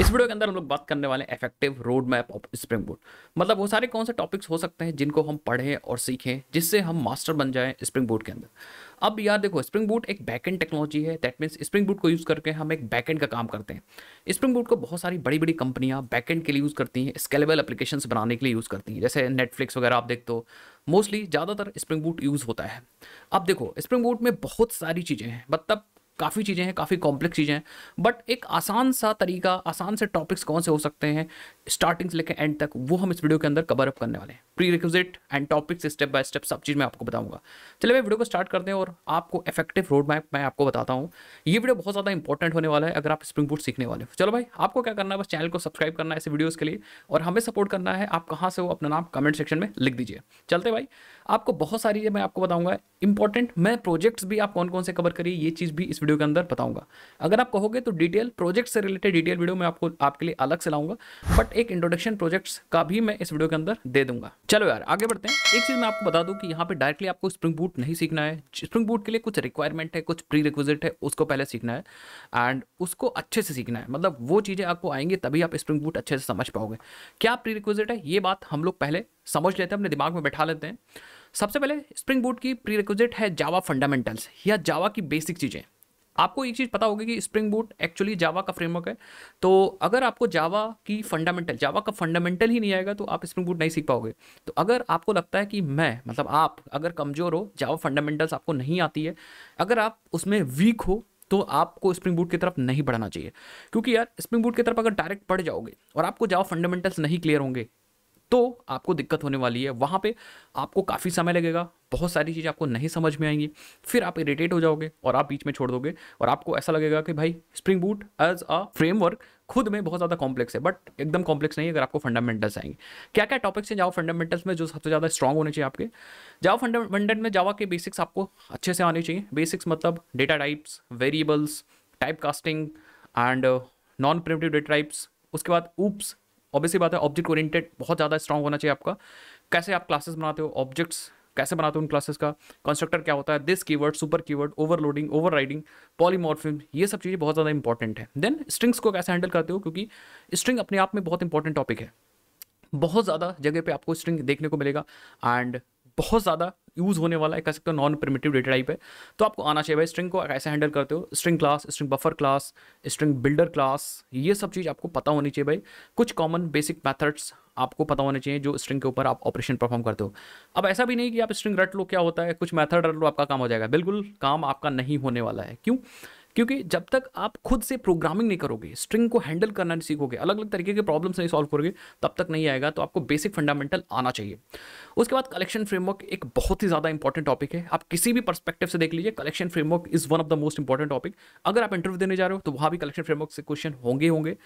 इस वीडियो के अंदर हम लोग बात करने वाले हैं effective road map of spring board मतलब वो सारे कौन से टॉपिक्स हो सकते हैं जिनको हम पढ़ें और सीखें जिससे हम मास्टर बन जाएं स्प्रिंग बोर्ड के अंदर अब यार देखो स्प्रिंग बूट एक बैकेंड टेक्नोलॉजी है दैट मीन्स स्प्रिंग बूट को यूज़ करके हम एक बैकेंड का काम करते हैं स्प्रिंग बूट को बहुत सारी बड़ी बड़ी कंपनियां बैकेंड के लिए यूज़ करती हैं स्केलेबल एप्लीकेशंस बनाने के लिए यूज़ करती हैं जैसे नेटफ्लिक्स वगैरह आप देखते हो मोस्टली ज़्यादातर स्प्रिंग बूट यूज़ होता है अब देखो स्प्रिंग बूट में बहुत सारी चीज़ें हैं मतलब काफ़ी चीज़ें हैं काफ़ी कॉम्प्लेक्स चीज़ें हैं बट एक आसान सा तरीका आसान से टॉपिक्स कौन से हो सकते हैं स्टार्टिंग से लेकर एंड तक वो हम इस वीडियो के अंदर कवर अप करने वाले हैं prerequisite and topics step by step सब चीज़ मैं आपको बताऊंगा चलिए मैं वीडियो को स्टार्ट करते हैं और आपको इफेक्टिव रोड मैप मैं आपको बताता हूँ ये वीडियो बहुत ज़्यादा इंपॉर्टेंट होने वाला है अगर आप स्प्रिंग बोर्ड सीखने वाले हो चलो भाई आपको क्या करना है बस चैनल को सब्सक्राइब करना है ऐसे वीडियोज़ के लिए और हमें सपोर्ट करना है आप कहाँ से हो अपना नाम कमेंट सेक्शन में लिख दीजिए चलते भाई आपको बहुत सारी मैं आपको बताऊंगा इंपॉर्टेंट मैं प्रोजेक्ट्स भी आप कौन कौन से कवर करिए ये चीज़ भी इस वीडियो के अंदर बताऊँगा अगर आप कहोगे तो डिटेल प्रोजेक्ट से रिलेटेड डिटेल वीडियो मैं आपको आपके लिए अलग से लाऊंगा बट पार्ट एक इंट्रोडक्शन प्रोजेक्ट्स का भी मैं इस वीडियो के अंदर दे दूंगा चलो यार आगे बढ़ते हैं एक चीज मैं आपको बता दूं कि यहाँ पे डायरेक्टली आपको स्प्रिंग बूट नहीं सीखना है स्प्रिंग बूट के लिए कुछ रिक्वायरमेंट है कुछ प्री रिक्विजिट है उसको पहले सीखना है एंड उसको अच्छे से सीखना है मतलब वो चीज़ें आपको आएंगी तभी आप स्प्रिंग बूट अच्छे से समझ पाओगे क्या प्री रिक्विजिट है ये बात हम लोग पहले समझ लेते हैं अपने दिमाग में बैठा लेते हैं सबसे पहले स्प्रिंग बूट की प्री रिक्विजिट है जावा फंडामेंटल्स या जावा की बेसिक चीज़ें आपको एक चीज़ पता होगी कि स्प्रिंग बूट एक्चुअली जावा का फ्रेमवर्क है तो अगर आपको जावा की फंडामेंटल जावा का फंडामेंटल ही नहीं आएगा तो आप स्प्रिंग बूट नहीं सीख पाओगे तो अगर आपको लगता है कि मैं मतलब आप अगर कमज़ोर हो जावा फंडामेंटल्स आपको नहीं आती है अगर आप उसमें वीक हो तो आपको स्प्रिंग बूट की तरफ नहीं बढ़ना चाहिए क्योंकि यार स्प्रिंग बूट की तरफ अगर डायरेक्ट पड़ जाओगे और आपको जावा फंडामेंटल्स नहीं क्लियर होंगे तो आपको दिक्कत होने वाली है वहाँ पे आपको काफ़ी समय लगेगा बहुत सारी चीज़ें आपको नहीं समझ में आएंगी फिर आप इरिटेट हो जाओगे और आप बीच में छोड़ दोगे और आपको ऐसा लगेगा कि भाई spring boot as a framework खुद में बहुत ज़्यादा कॉम्प्लेक्स है बट एकदम कॉम्प्लेक्स नहीं है अगर आपको फंडामेंटल्स आएंगे क्या क्या टॉपिक्स हैं जाओ फंडामेंटल्स में जो सबसे ज़्यादा स्ट्रॉग होने चाहिए आपके जाओ फंडामेंटल में जावा के बेसिक्स आपको अच्छे से आने चाहिए बेसिक्स मतलब data types variables type casting and non primitive data types उसके बाद ऊप्स ऑब्वियसली बात है ऑब्जेक्ट ओरिएंटेड बहुत ज़्यादा स्ट्रॉन्ग होना चाहिए आपका कैसे आप क्लासेस बनाते हो ऑब्जेक्ट्स कैसे बनाते हो उन क्लासेस का कंस्ट्रक्टर क्या होता है this keyword super keyword overloading overriding polymorphism ये सब चीज़ें बहुत ज़्यादा इंपॉर्टेंट है देन स्ट्रिंग्स को कैसे हैंडल करते हो क्योंकि स्ट्रिंग अपने आप में बहुत इंपॉर्टेंट टॉपिक है बहुत ज़्यादा जगह पे आपको स्ट्रिंग देखने को मिलेगा एंड बहुत ज़्यादा यूज़ होने वाला है कह सकते हो नॉन प्रिमेटिव डेटा टाइप है तो आपको आना चाहिए भाई स्ट्रिंग को कैसे हैंडल करते हो string class string buffer class string builder class ये सब चीज़ आपको पता होनी चाहिए भाई कुछ कॉमन बेसिक मैथड्स आपको पता होने चाहिए जो स्ट्रिंग के ऊपर आप ऑपरेशन परफॉर्म करते हो अब ऐसा भी नहीं कि आप स्ट्रिंग रट लो क्या होता है कुछ मैथड रट लो आपका काम हो जाएगा बिल्कुल काम आपका नहीं होने वाला है क्यों क्योंकि जब तक आप खुद से प्रोग्रामिंग नहीं करोगे स्ट्रिंग को हैंडल करना नहीं सीखोगे अलग अलग तरीके के प्रॉब्लम्स नहीं सॉल्व करोगे तब तक नहीं आएगा तो आपको बेसिक फंडामेंटल आना चाहिए उसके बाद कलेक्शन फ्रेमवर्क एक बहुत ही ज़्यादा इंपॉर्टेंट टॉपिक है आप किसी भी परस्पेक्टिव से देख लीजिए collection framework is one of the most important topic अगर आप इंटरव्यू देने जा रहे हो तो वहाँ भी कलेक्शन फ्रेमवर्क से क्वेश्चन होंगे होंगे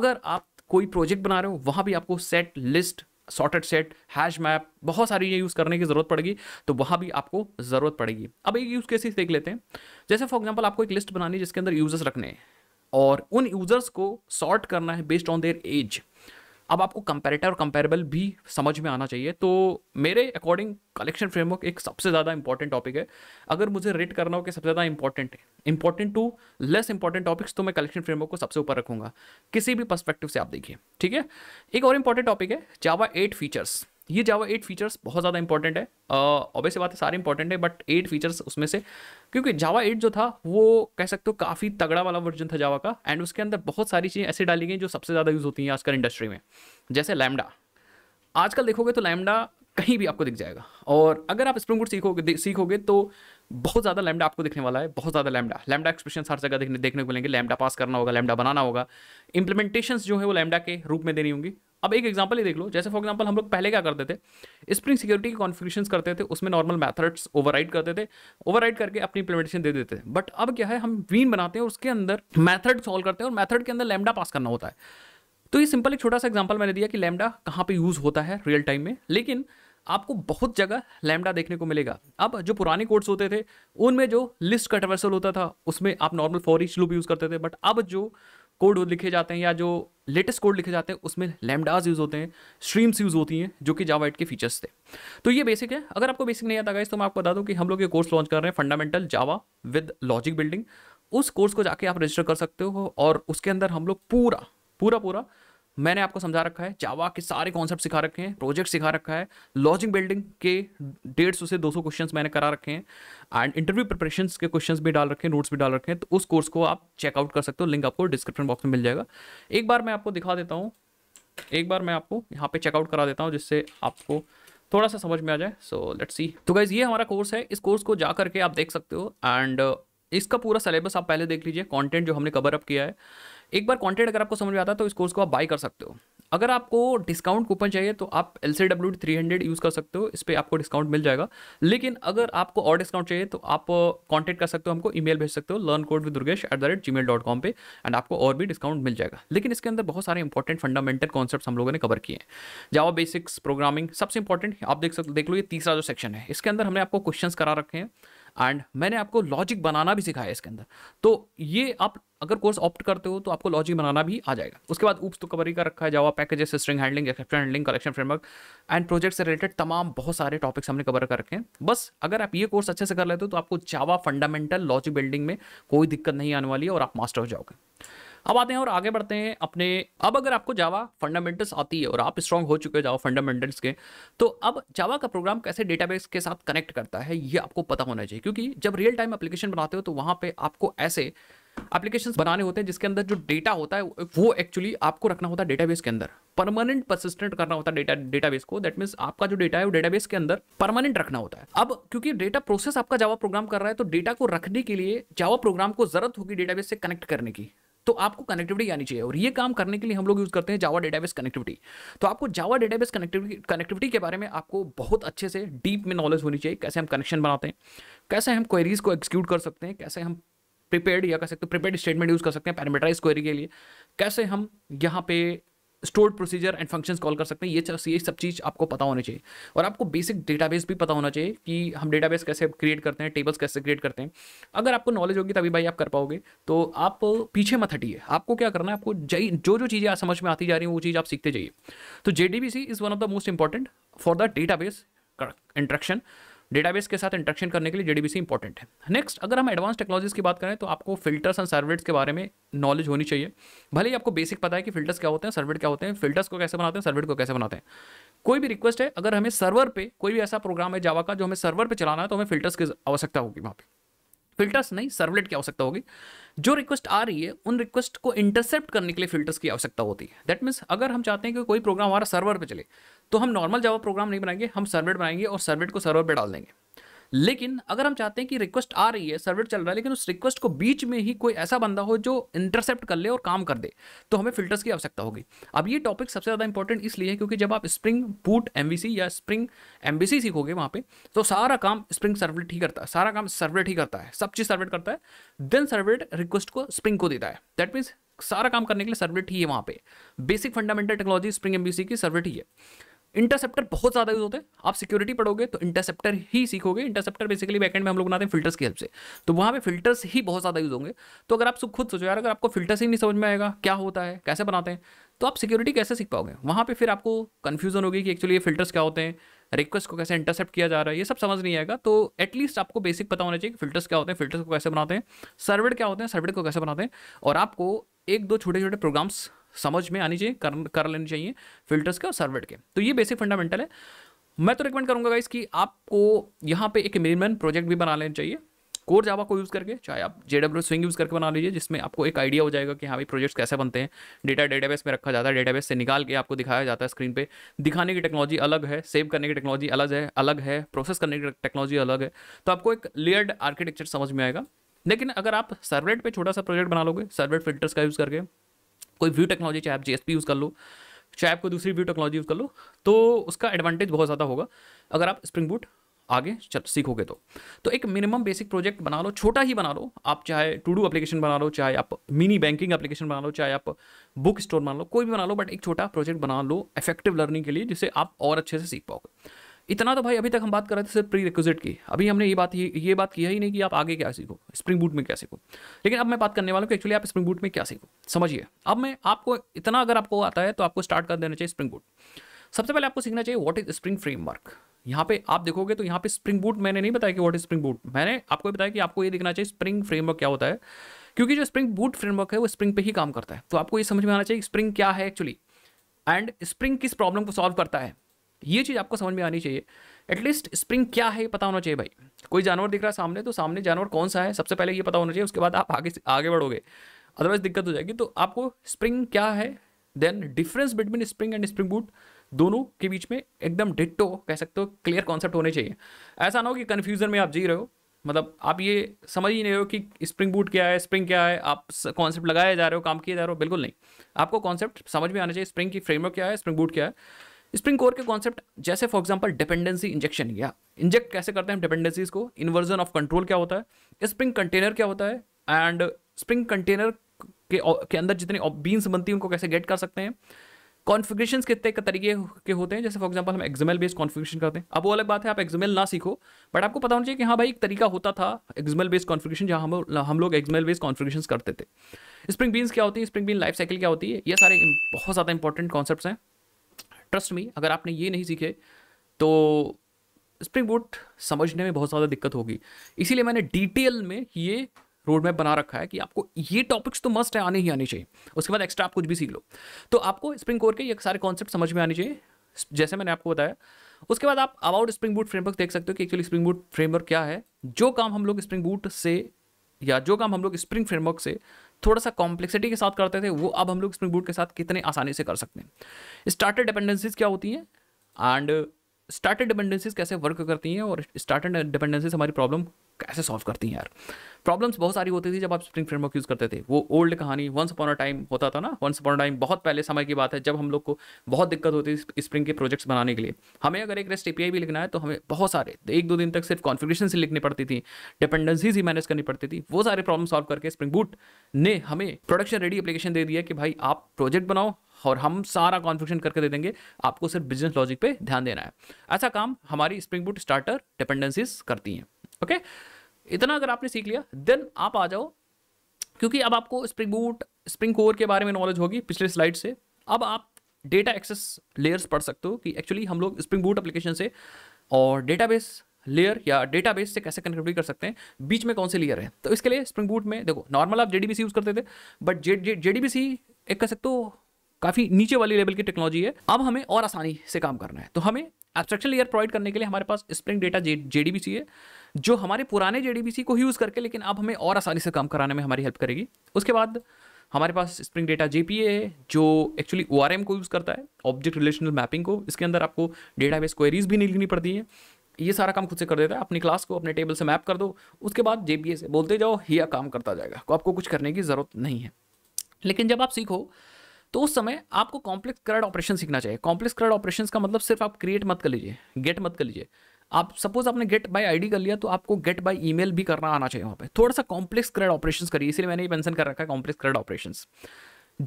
अगर आप कोई प्रोजेक्ट बना रहे हो वहाँ भी आपको set list sorted set hash map बहुत सारी ये यूज़ करने की ज़रूरत पड़ेगी तो वहाँ भी आपको ज़रूरत पड़ेगी अब एक यूज़ केसेस देख लेते हैं जैसे फॉर एग्जांपल आपको एक लिस्ट बनानी है जिसके अंदर यूज़र्स रखने हैं और उन यूज़र्स को सॉर्ट करना है बेस्ड ऑन देयर एज अब आपको कंपेरेटर और कंपेरेबल भी समझ में आना चाहिए तो मेरे अकॉर्डिंग कलेक्शन फ्रेमवर्क एक सबसे ज़्यादा इंपॉर्टेंट टॉपिक है अगर मुझे रेट करना हो कि सबसे ज़्यादा important important to less important topics तो मैं कलेक्शन फ्रेमवर्क को सबसे ऊपर रखूंगा किसी भी परस्पेक्टिव से आप देखिए ठीक है एक और इंपॉर्टेंट टॉपिक है जावा एट फीचर्स ये जावा एट फीचर्स बहुत ज़्यादा इंपॉर्टेंट है से बात है सारे इंपॉर्टेंट है बट एट फीचर्स उसमें से क्योंकि जावा एट जो था वो कह सकते हो काफ़ी तगड़ा वाला वर्जन था जावा का एंड उसके अंदर बहुत सारी चीज़ें ऐसी डाली गई जो सबसे ज़्यादा यूज़ होती हैं आजकल इंडस्ट्री में जैसे लैमडा आजकल देखोगे तो लैमडा कहीं भी आपको दिख जाएगा और अगर आप स्प्रिंग सीखोगे सीखोगे तो बहुत ज़्यादा लैमडा आपको दिखने वाला है बहुत ज़्यादा लैमडा लैमडा एक्सप्रेशन हर जगह देखने देखने को मिलेंगे लैमडा पास करना होगा लैमडा बनाना होगा इंप्लीमेंटेशन जो है वो लैमडा के रूप में देनी होंगी अब एक एग्जाम्पल ही देख लो जैसे फॉर एग्जाम्पल हम लोग पहले क्या करते थे स्प्रिंग सिक्योरिटी के कॉन्फ़िगरेशंस करते थे उसमें नॉर्मल मैथड्स ओवर करते थे ओवर करके अपनी इंप्लीमेंटेशन दे देते थे बट अब क्या है हम वीन बनाते हैं उसके अंदर मैथड सॉल्व करते हैं और मैथड के अंदर लेमडा पास करना होता है तो ये सिंपल एक छोटा सा एग्जाम्पल मैंने दिया कि लेमडा कहाँ पर यूज़ होता है रियल टाइम में लेकिन आपको बहुत जगह लैमडा देखने को मिलेगा अब जो पुराने कोड्स होते थे उनमें जो लिस्ट कटवर्सल होता था उसमें आप normal for each loop use करते थे बट अब जो कोड लिखे जाते हैं या जो लेटेस्ट कोड लिखे जाते हैं उसमें लैमडाज यूज़ होते हैं स्ट्रीम्स यूज़ होती हैं जो कि जावा एट के फीचर्स थे तो ये बेसिक है अगर आपको बेसिक नहीं आता गाइस तो मैं आपको बता दूं कि हम लोग ये कोर्स लॉन्च कर रहे हैं fundamental Java with logic building उस कोर्स को जाके आप रजिस्टर कर सकते हो और उसके अंदर हम लोग पूरा पूरा पूरा मैंने आपको समझा रखा है जावा के सारे कॉन्सेप्ट सिखा रखे हैं प्रोजेक्ट सिखा रखा है लॉजिक बिल्डिंग के डेढ़ सौ से दो सौ क्वेश्चन मैंने करा रखे हैं एंड इंटरव्यू प्रिपरेशन के क्वेश्चन भी डाल रखे हैं नोट्स भी डाल रखे हैं तो उस कोर्स को आप चेकआउट कर सकते हो लिंक आपको डिस्क्रिप्शन बॉक्स में मिल जाएगा एक बार मैं आपको दिखा देता हूँ एक बार मैं आपको यहाँ पे चेकआउट करा देता हूँ जिससे आपको थोड़ा सा समझ में आ जाए सो लेट्स सी तो गाइज ये हमारा कोर्स है इस कोर्स को जा करके आप देख सकते हो एंड इसका पूरा सिलेबस आप पहले देख लीजिए कंटेंट जो हमने कवर अप किया है एक बार कॉन्टेंट अगर आपको समझ में आता है तो इस कोर्स को आप बाय कर सकते हो अगर आपको डिस्काउंट कूपन चाहिए तो आप L C W three hundred use कर सकते हो इस पर आपको डिस्काउंट मिल जाएगा लेकिन अगर आपको और डिस्काउंट चाहिए तो आप कॉन्टैक्ट कर सकते हो हमको ईमेल भेज सकते हो learn code with Durgesh at the rate Gmail dot com पर एंड आपको और भी डिस्काउंट मिल जाएगा लेकिन इसके अंदर बहुत सारे इंपॉर्टेंट फंडामेंटल कॉन्सेप्ट हम लोगों ने कवर किए हैं जावा बेसिक्स प्रोग्रामिंग सबसे इंपॉर्टेंट आप देख सकते देख लो ये तीसरा जो सेक्शन है इसके अंदर हमने आपको क्वेश्चन करा रखे हैं एंड मैंने आपको लॉजिक बनाना भी सिखाया इसके अंदर तो ये आप अगर कोर्स ऑप्ट करते हो तो आपको लॉजिक बनाना भी आ जाएगा उसके बाद ऊप्स तो कवरी का रखा है Java packages string handling exception handling collection framework and project से रिलेटेड तमाम बहुत सारे टॉपिक्स हमने कवर कर रखे हैं बस अगर आप ये कोर्स अच्छे से कर लेते हो तो आपको जावा फंडामेंटल लॉजिक बिल्डिंग में कोई दिक्कत नहीं आने वाली है और आप मास्टर हो जाओगे अब आते हैं और आगे बढ़ते हैं अपने अब अगर आपको जावा फंडामेंटल्स आती है और आप स्ट्रांग हो चुके हो जावा फंडामेंटल्स के तो अब जावा का प्रोग्राम कैसे डेटाबेस के साथ कनेक्ट करता है ये आपको पता होना चाहिए क्योंकि जब रियल टाइम एप्लीकेशन बनाते हो तो वहाँ पर आपको ऐसे एप्लीकेशन बनाने होते हैं जिसके अंदर जो डेटा होता है वो एक्चुअली आपको रखना होता है डेटाबेस के अंदर परमानेंट परसिस्टेंट करना होता है डेटा डेटाबेस को दैट मीन्स आपका जो डेटा है वो डेटाबेस के अंदर परमानेंट रखना होता है अब क्योंकि डेटा प्रोसेस आपका जावा प्रोग्राम कर रहा है तो डेटा को रखने के लिए जावा प्रोग्राम को जरूरत होगी डेटाबेस से कनेक्ट करने की तो आपको कनेक्टिविटी आनी चाहिए और ये काम करने के लिए हम लोग यूज़ करते हैं जावा डेटाबेस कनेक्टिविटी तो आपको जावा डेटाबेस कनेक्टिविटी कनेक्टिविटी के बारे में आपको बहुत अच्छे से डीप में नॉलेज होनी चाहिए कैसे हम कनेक्शन बनाते हैं कैसे हम क्वेरीज को एक्सक्यूट कर सकते हैं कैसे हम प्रिपेयर्ड या कह सकते हैं प्रिपेयर्ड स्टेटमेंट यूज़ कर सकते हैं पैरामीटराइज क्वेरी के लिए कैसे हम यहाँ पे stored procedure and functions call कर सकते हैं ये ये सब चीज़ आपको पता होना चाहिए और आपको बेसिक डेटाबेस भी पता होना चाहिए कि हम डेटाबेस कैसे क्रिएट करते हैं टेबल्स कैसे क्रिएट करते हैं अगर आपको नॉलेज होगी तभी भाई आप कर पाओगे तो आप पीछे मत हटिए आपको क्या करना है आपको जो जो चीज़ें समझ में आती जा रही हैं वो चीज़ आप सीखते जाइए तो J is one of the most important for the database interaction database के साथ इंट्रैक्शन करने के लिए जेडीबीसी इंपॉर्टेंट है नेक्स्ट अगर हम एडवांस टेक्नोलॉजीज की बात करें तो आपको फिल्टर्स एंड सर्वेट्स के बारे में नॉलेज होनी चाहिए भले ही आपको बेसिक पता है कि फिल्टर्स क्या होते हैं सर्वेट क्या होते हैं फिल्टर्स को कैसे बनाते हैं सर्वेट को कैसे बनाते हैं कोई भी रिक्वेस्ट है अगर हमें सर्वर पर कोई भी ऐसा प्रोग्राम है जावा का जो हमें सर्वर पर चलाना है तो हमें फिल्टर्स की आवश्यकता होगी वहाँ पर फिल्टर्स नहीं सर्वलेट की आवश्यकता होगी जो रिक्वेस्ट आ रही है उन रिक्वेस्ट को इंटरसेप्ट करने के लिए फिल्टर्स की आवश्यकता होती है दैट मीन्स अगर हम चाहते हैं कि कोई प्रोग्राम हमारा सर्वर पर चले तो हम नॉर्मल जावा प्रोग्राम नहीं बनाएंगे हम सर्वेट बनाएंगे और सर्वेट को सर्वर पर डाल देंगे लेकिन अगर हम चाहते हैं कि रिक्वेस्ट आ रही है सर्वर चल रहा है लेकिन उस रिक्वेस्ट को बीच में ही कोई ऐसा बंदा हो जो इंटरसेप्ट कर ले और काम कर दे तो हमें फिल्टर्स की आवश्यकता होगी अब ये टॉपिक सबसे ज़्यादा इंपॉर्टेंट इसलिए है क्योंकि जब आप स्प्रिंग बूट एम या स्प्रिंग एम सीखोगे वहाँ पर तो सारा काम स्प्रिंग सर्वलेट ही करता है सारा काम सर्वलेट ही करता है सब चीज़ सर्वलेट करता है देन सर्वलेट रिक्वेस्ट को स्प्रिंग को देता है दैट मीन्स सारा काम करने के लिए सर्वलेट ही है वहाँ पे basic fundamental technology spring MVC की सर्वलेट ही है इंटरसेप्टर बहुत ज़्यादा यूज होते हैं आप सिक्योरिटी पढ़ोगे तो इंटरसेप्टर ही सीखोगे इंटरसेप्टर बेसिकली बैकेंड में हम लोग बनाते हैं फिल्टर्स की हेल्प से तो वहाँ पे फिल्टर्स ही बहुत ज़्यादा यूज होंगे तो अगर आप खुद सोचो यार अगर आपको फिल्टर्स ही नहीं समझ में आएगा क्या होता है कैसे बनाते हैं तो आप सिक्योरिटी कैसे सीख पाओगे वहाँ पर फिर आपको कन्फ्यूजन होगी कि एक्चुअली ये फिल्टर्स क्या होते हैं रिक्वेस्ट को कैसे इंटरसेप्ट किया जा रहा है ये सब समझ नहीं आएगा तो एटलीस्ट आपको बेसिक पता होना चाहिए कि फिल्टर्स क्या होते हैं फिल्टर्स को कैसे बनाते हैं सर्वेड क्या होते हैं सर्वेड को कैसे बनाते हैं और आपको एक दो छोटे छोटे प्रोग्राम्स समझ में आनी चाहिए कर कर लेनी चाहिए फिल्टर्स के और सर्वेट के तो ये बेसिक फंडामेंटल है मैं तो रिकमेंड करूँगा गाइस कि आपको यहाँ पे एक मिनिमम प्रोजेक्ट भी बना लेना चाहिए कोर जावा को यूज़ करके चाहे आप जे डब्ल्यू स्विंग यूज़ करके बना लीजिए जिसमें आपको एक आइडिया हो जाएगा कि हाँ भाई प्रोजेक्ट्स कैसे बनते हैं डेटा डेटाबेस में रखा जाता है डेटाबेस से निकाल के आपको दिखाया जाता है स्क्रीन पे दिखाने की टेक्नोलॉजी अलग है सेव करने की टेक्नोलॉजी अलग है अलग है प्रोसेस करने की टेक्नोलॉजी अलग है तो आपको एक लेयर्ड आर्किटेक्चर समझ में आएगा लेकिन अगर आप सर्वेट पर छोटा सा प्रोजेक्ट बना लोगे सर्वेट फिल्टर्स का यूज़ करके कोई व्यू टेक्नोलॉजी चाहे आप जी यूज़ कर लो चाहे आपको दूसरी व्यू टेक्नोलॉजी यूज़ कर लो तो उसका एडवांटेज बहुत ज़्यादा होगा अगर आप स्प्रिंग बूट आगे चल सीखोगे तो तो एक मिनिमम बेसिक प्रोजेक्ट बना लो छोटा ही बना लो आप चाहे टू डू एप्लीकेशन बना लो चाहे आप मिनी बैंकिंग एप्लीकेशन बना लो चाहे आप बुक स्टोर बना लो कोई भी बना लो बट एक छोटा प्रोजेक्ट बना लो इफेक्टिव लर्निंग के लिए जिसे आप और अच्छे से सीख पाओगे इतना तो भाई अभी तक हम बात कर रहे थे सिर्फ प्री रिक्विजिट की अभी हमने ये बात ये बात किया ही नहीं कि आप आगे क्या सीखो स्प्रिंग बूट में क्या सीखो लेकिन अब मैं बात करने वाला हूँ कि एक्चुअली आप स्प्रिंग बूट में क्या सीखो समझिए अब मैं आपको इतना अगर आपको आता है तो आपको स्टार्ट कर देना चाहिए स्प्रिंग बूट सबसे पहले आपको सीखना चाहिए वॉट इज स्प्रिंग फ्रेमवर्क यहाँ पे आप देखोगे तो यहाँ पे स्प्रिंग बूट मैंने नहीं बताया कि वॉट इज स्प्रिंग बूट मैंने आपको बताया कि आपको ये देखना चाहिए स्प्रिंग फ्रेमवर्क क्या होता है क्योंकि जो स्प्रिंग बूट फ्रेमवर्क है वो स्प्रिंग पे ही काम करता है तो आपको ये समझ में आना चाहिए स्प्रिंग क्या है एक्चुअली एंड स्प्रिंग किस प्रॉब्लम को सॉल्व करता है ये चीज़ आपको समझ में आनी चाहिए एटलीस्ट स्प्रिंग क्या है पता होना चाहिए भाई कोई जानवर दिख रहा है सामने तो सामने जानवर कौन सा है सबसे पहले ये पता होना चाहिए उसके बाद आप आगे आगे बढ़ोगे अदरवाइज दिक्कत हो जाएगी तो आपको स्प्रिंग क्या है then difference between spring and spring boot दोनों के बीच में एकदम डिट्टो कह सकते हो क्लियर कॉन्सेप्ट होने चाहिए ऐसा ना हो कि कन्फ्यूजन में आप जी रहे हो मतलब आप ये समझ ही नहीं रहे हो कि स्प्रिंग बूट क्या है स्प्रिंग क्या है आप कॉन्सेप्ट लगाए जा रहे हो काम किए जा रहे हो बिल्कुल नहीं आपको कॉन्सेप्ट समझ में आना चाहिए स्प्रिंग की फ्रेमवर्क क्या है स्प्रिंग बूट क्या है स्प्रिंग कोर के कॉन्सेप्ट जैसे फॉर एग्जाम्पल डिपेंडेंसी इंजेक्शन या इंजेक्ट कैसे करते हैं डिपेंडेंसीज को इन्वर्जन ऑफ कंट्रोल क्या होता है स्प्रिंग कंटेनर क्या होता है एंड स्प्रिंग कंटेनर के के अंदर जितने बीन्स बनती है उनको कैसे गेट कर सकते हैं कॉन्फिग्रेशन कितने तरीके के होते हैं जैसे फॉर एग्जाम्पल हम एक्जमेल बेस्ड कॉन्फिग्रेशन करते हैं अब वो अलग बात है आप एक्जमेल ना सीखो बट आपको पता होना चाहिए कि हाँ भाई एक तरीका होता था एक्जमेल बेस्ड कॉन्फिग्रेशन जहाँ हम हम लोग एक्जमेल बेस्ड कॉन्फिग्रेशन करते थे स्प्रिंग बीन्स क्या होती है स्प्रिंग बीन लाइफ साइकिल क्या होती है ये सारे बहुत ज़्यादा इंपॉर्टेंट कॉन्सेप्ट हैं ट्रस्ट मी अगर आपने ये नहीं सीखे तो स्प्रिंग बूट समझने में बहुत ज़्यादा दिक्कत होगी इसीलिए मैंने डिटेल में ये रोड मैप बना रखा है कि आपको ये टॉपिक्स तो मस्ट है आने ही आने चाहिए उसके बाद एक्स्ट्रा आप कुछ भी सीख लो तो आपको स्प्रिंग कोर के ये सारे कॉन्सेप्ट समझ में आने चाहिए जैसे मैंने आपको बताया उसके बाद आप अबाउट स्प्रिंग बूट फ्रेमवर्क देख सकते हो कि एक्चुअली स्प्रिंग बूट फ्रेमवर्क क्या है जो काम हम लोग स्प्रिंग बूट से या जो काम हम लोग स्प्रिंग फ्रेमवर्क से थोड़ा सा कॉम्प्लेक्सिटी के साथ करते थे वो अब हम लोग स्प्रिंग बूट के साथ कितने आसानी से कर सकते हैं स्टार्टर डिपेंडेंसीज क्या होती हैं एंड स्टार्टर डिपेंडेंसीज कैसे वर्क करती हैं और स्टार्टर डिपेंडेंसीज हमारी प्रॉब्लम कैसे सॉल्व करती हैं यार प्रॉब्लम्स बहुत सारी होती थी जब आप स्प्रिंग फ्रेमवर्क यूज़ करते थे वो ओल्ड कहानी वंस अपॉन अ टाइम होता था ना वंस अपॉन अ टाइम बहुत पहले समय की बात है जब हम लोग को बहुत दिक्कत होती थी स्प्रिंग के प्रोजेक्ट्स बनाने के लिए हमें अगर एक रेस्ट ए भी लिखना है तो हमें बहुत सारे एक दो दिन तक सिर्फ कॉन्फिग्रेशन से लिखनी पड़ती थी डिपेंडेंसीज ही मैनेज करनी पड़ती थी वो सारे प्रॉब्लम सॉल्व करके स्प्रिंग बूट ने हमें प्रोडक्शन रेडी एप्लीकेशन दे दिया कि भाई आप प्रोजेक्ट बनाओ और हम सारा कॉन्फिक्शन करके दे देंगे आपको सिर्फ बिजनेस लॉजिक पे ध्यान देना है ऐसा काम हमारी स्प्रिंग बूट स्टार्टर डिपेंडेंसीज करती हैं ओके इतना अगर आपने सीख लिया देन आप आ जाओ क्योंकि अब आपको स्प्रिंग बूट स्प्रिंग कोर के बारे में नॉलेज होगी पिछले स्लाइड से अब आप डेटा एक्सेस लेयर्स पढ़ सकते हो कि एक्चुअली हम लोग स्प्रिंग बूट एप्लीकेशन से और डेटाबेस लेयर या डेटाबेस से कैसे कनेक्टिविटी कर सकते हैं बीच में कौन से लेयर है तो इसके लिए स्प्रिंग बूट में देखो नॉर्मल आप जेडीबीसी यूज़ करते थे बट जे जेडीबीसी एक कह सकते हो काफ़ी नीचे वाली लेवल की टेक्नोलॉजी है अब हमें और आसानी से काम करना है तो हमें एब्स्ट्रक्शन लेयर प्रोवाइड करने के लिए हमारे पास स्प्रिंग डेटा जे है जो हमारे पुराने जे को यूज़ करके लेकिन अब हमें और आसानी से काम कराने में हमारी हेल्प करेगी उसके बाद हमारे पास स्प्रिंग डेटा जे है जो एक्चुअली ओ को यूज़ करता है ऑब्जेक्ट रिलेशनल मैपिंग को इसके अंदर आपको डेटा बेस क्वेरीज भी नहीं लिखनी पड़ती है ये सारा काम खुद से कर देता है अपनी क्लास को अपने टेबल से मैप कर दो उसके बाद जे से बोलते जाओ ही काम करता जाएगा आपको कुछ करने की ज़रूरत नहीं है लेकिन जब आप सीखो तो उस समय आपको कॉम्प्लेक्स करड ऑपरेशन सीखना चाहिए कॉम्प्लेक्स करड ऑपरेशन का मतलब सिर्फ आप क्रिएट मत कर लीजिए गेट मत कर लीजिए आप सपोज आपने गेट बाय आईडी कर लिया तो आपको गेट बाय ईमेल भी करना आना चाहिए वहाँ पे थोड़ा सा कॉम्प्लेक्स क्रेड ऑपरेशंस करिए इसलिए मैंने ये मेंशन कर रखा है complex CRUD operations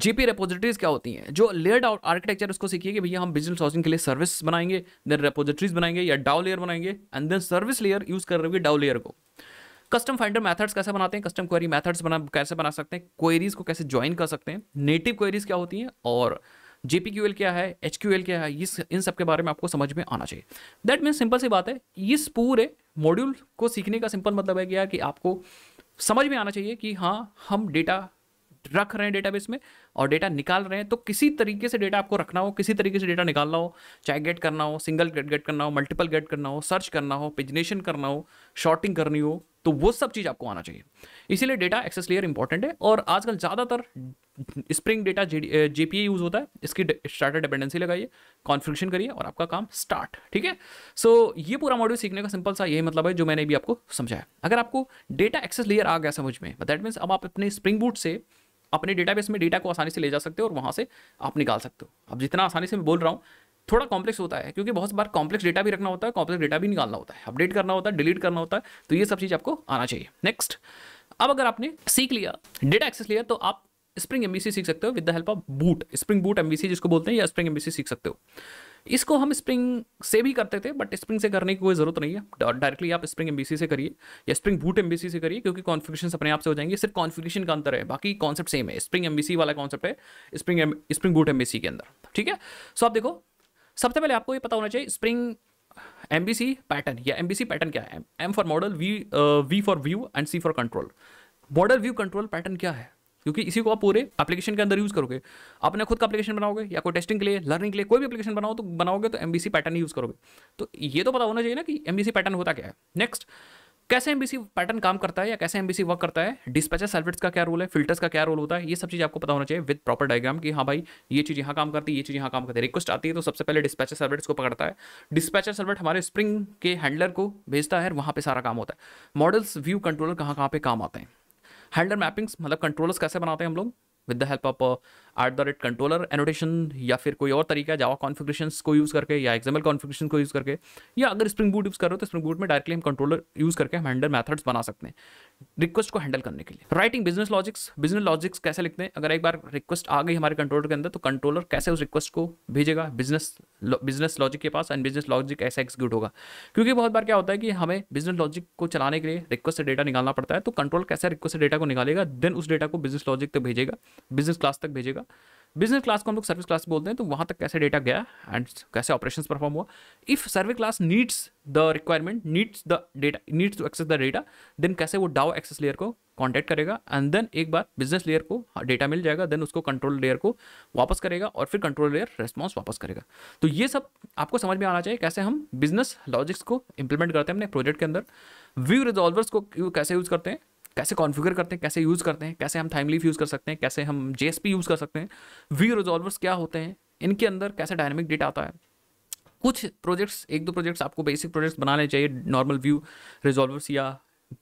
GP repositories क्या होती हैं जो लेयर्ड आर्किटेक्चर उसको सीखिए कि भैया हम बिजनेस हाउसिंग के लिए सर्विस बनाएंगे देन रेपोजिटरीज बनाएंगे या डाउ लेयर बनाएंगे and then service layer use कर रहे होगी डाउ लेयर को कस्टम फाइंडर मैथड्स कैसे बनाते हैं कस्टम क्वेरी मैथड्स बना कैसे बना सकते हैं क्वेरीज को कैसे ज्वाइन कर सकते हैं नेटिव क्वेरीज क्या होती हैं और जेपी एल क्या है एच क्या है इस इन सब के बारे में आपको समझ में आना चाहिए दैट मीन्स सिंपल सी बात है इस पूरे मॉड्यूल को सीखने का सिंपल मतलब है क्या कि आपको समझ में आना चाहिए कि हाँ हम डेटा रख रहे हैं डेटाबेस में और डेटा निकाल रहे हैं तो किसी तरीके से डेटा आपको रखना हो किसी तरीके से डेटा निकालना हो चाहे गेट करना हो सिंगल गेट गेट करना हो मल्टीपल गेट करना हो सर्च करना हो पिजनेशन करना हो शॉर्टिंग करनी हो तो वो सब चीज़ आपको आना चाहिए इसीलिए डेटा एक्सेस लेयर इंपॉर्टेंट है और आजकल ज़्यादातर spring data J P use होता है इसकी स्टार्टर डिपेंडेंसी लगाइए कॉन्फ्रिक्शन करिए और आपका काम स्टार्ट ठीक है सो ये पूरा मॉड्यूल सीखने का सिंपल सा यही मतलब है जो मैंने भी आपको समझाया अगर आपको डेटा एक्सेस लेयर आ गया समझ में दैट मीन्स अब आप अपने स्प्रिंग बूट से अपने डेटाबेस में डेटा को आसानी से ले जा सकते हो और वहाँ से आप निकाल सकते हो अब जितना आसानी से मैं बोल रहा हूँ थोड़ा कॉम्प्लेक्स होता है क्योंकि बहुत बार कॉम्प्लेक्स डेटा भी रखना होता है कॉम्प्लेक्स डेटा भी निकालना होता है अपडेट करना होता है डिलीट करना होता है तो ये सब चीज़ आपको आना चाहिए नेक्स्ट अब अगर आपने सीख लिया डेटा एक्सेस लिया तो आप स्प्रिंग एमबीसी सीख सकते हो with the help of boot spring boot MVC जिसको बोलते हैं या स्प्रिंग एमबीसी सीख सकते हो इसको हम स्प्रिंग से भी करते थे बट स्प्रिंग से करने की कोई ज़रूरत नहीं है डायरेक्टली आप स्प्रिंग एमबीसी से करिए या स्प्रिंग बूट एमबीसी से करिए क्योंकि कॉन्फ़िगरेशन अपने आप से हो जाएंगे सिर्फ कॉन्फ़िगरेशन का अंतर है बाकी कॉन्सेप्ट सेम है स्प्रिंग एमबीसी वाला कॉन्सेप्ट है स्प्रिंग स्प्रिंग बूट एमबीसी के अंदर ठीक है सो so, आप देखो सबसे पहले आपको ये पता होना चाहिए स्प्रिंग एम पैटर्न या एम पैटर्न क्या है M for model V V for view and C for control model view control pattern क्या है क्योंकि इसी को आप पूरे एप्लीकेशन के अंदर यूज़ करोगे आपने खुद का एप्लीकेशन बनाओगे या कोई टेस्टिंग के लिए लर्निंग के लिए कोई भी एप्लीकेशन बनाओ तो बनाओगे तो एम पैटर्न यूज़ करोगे तो ये तो पता होना चाहिए ना कि एम पैटर्न होता क्या है नेक्स्ट कैसे एम पैटर्न काम करता है या कैसे एमबीसी वर्क करता है डिस्पैचर सर्विट्स का क्या रोल है फिल्टर्स का क्या रोल होता है ये सब चीज़ आपको पता होना चाहिए विद प्रॉपर डायग्राम कि हाँ भाई ये चीज़ यहाँ काम करती है ये चीज़ यहाँ काम करती है रिक्वेस्ट आती है तो सबसे पहले डिस्पैचर सर्विट्स को पकड़ता है डिस्पैचर सर्विट हमारे स्प्रिंग के हैंडलर को भेजता है वहाँ पर सारा काम होता है मॉडल्स व्यू कंट्रोलर कहाँ कहाँ पर काम आते हैं हैंडलर मैपिंग्स मतलब कंट्रोलर्स कैसे बनाते हैं हम लोग with the help of at the rate controller annotation या फिर कोई और तरीका जावा कॉन्फिग्रेशन को यूज़ करके या एक्जामल कॉन्फिग्रेशन को यूज़ करके या अगर स्प्रिंग बूट यूज़ कर रहे हो तो स्प्रिंग बूट में डायरेक्टली हम कंट्रोलर यूज़ करके हम हैंडल मैथड्स बना सकते हैं रिक्वेस्ट को हैंडल करने के लिए writing business logics business logics कैसे लिखते हैं अगर एक बार रिक्वेस्ट आ गई हमारे कंट्रोलर के अंदर तो कंट्रोलर कैसे उस रिक्वेस्ट को भेजेगा बिजनेस बिजनेस लॉजिक के पास एंड बिजनेस लॉजिक ऐसा एक्जीक्यूट होगा क्योंकि बहुत बार क्या होता है कि हमें बिजनेस लॉजिक को चलाने के लिए रिक्वेस्ट से डेटा निकालना पड़ता है तो कंट्रोल कैसे रिक्वेस्ट से डेटा को निकालेगा देन उस डेटा को बिजनेस लॉजिक तक भेजेगा बिजनेस क्लास तक भेजेगा बिजनेस क्लास को हम लोग सर्विस क्लास बोलते हैं तो वहाँ तक कैसे डेटा गया एंड कैसे ऑपरेशन परफॉर्म हुआ if service class needs the requirement needs the data needs to access the data then कैसे वो डाओ एक्सेस लेयर को कॉन्टैक्ट करेगा एंड देन एक बार बिजनेस लेयर को डेटा मिल जाएगा देन उसको कंट्रोल लेयर को वापस करेगा और फिर कंट्रोल लेयर रेस्पॉन्स वापस करेगा तो ये सब आपको समझ में आना चाहिए कैसे हम बिजनेस लॉजिक्स को इंप्लीमेंट करते हैं अपने प्रोजेक्ट के अंदर व्यू रिजॉल्वर्स को कैसे यूज़ करते हैं कैसे कॉन्फ़िगर करते हैं कैसे यूज़ करते हैं कैसे हम टाइमलीफ यूज़ कर सकते हैं कैसे हम जे यूज़ कर सकते हैं वी रिजॉल्वर्स क्या होते हैं इनके अंदर कैसे डायनामिक डेटा आता है कुछ प्रोजेक्ट्स एक दो प्रोजेक्ट्स आपको बेसिक प्रोजेक्ट्स बनाने चाहिए नॉर्मल व्यू रिजॉल्वर्स या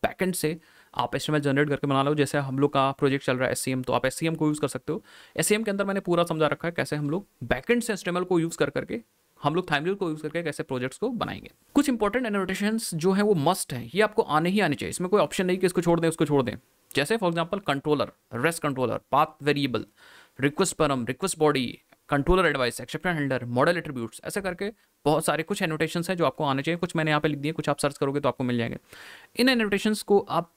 बैकेंड से आप एस जनरेट करके बना लो जैसे हम लोग का प्रोजेक्ट चल रहा है एस तो आप एस को यूज़ कर सकते हो एस के अंदर मैंने पूरा समझा रखा है कैसे हम लोग बैकेंड से एस को यूज़ कर करके हम लोग थाइमलेयर को यूज़ करके कैसे प्रोजेक्ट्स को बनाएंगे कुछ इंपॉर्टेंट एनोटेशन जो है वो मस्ट है ये आपको आने ही आने चाहिए इसमें कोई ऑप्शन नहीं कि इसको छोड़ दें उसको छोड़ दें जैसे for example controller rest controller path variable request param request body controller advice exception handler model attributes ऐसे करके बहुत सारे कुछ एनोटेशन है जो आपको आने चाहिए कुछ मैंने यहाँ पे लिख दिए कुछ आप सर्च करोगे तो आपको मिल जाएंगे इन एनोटेशन को आप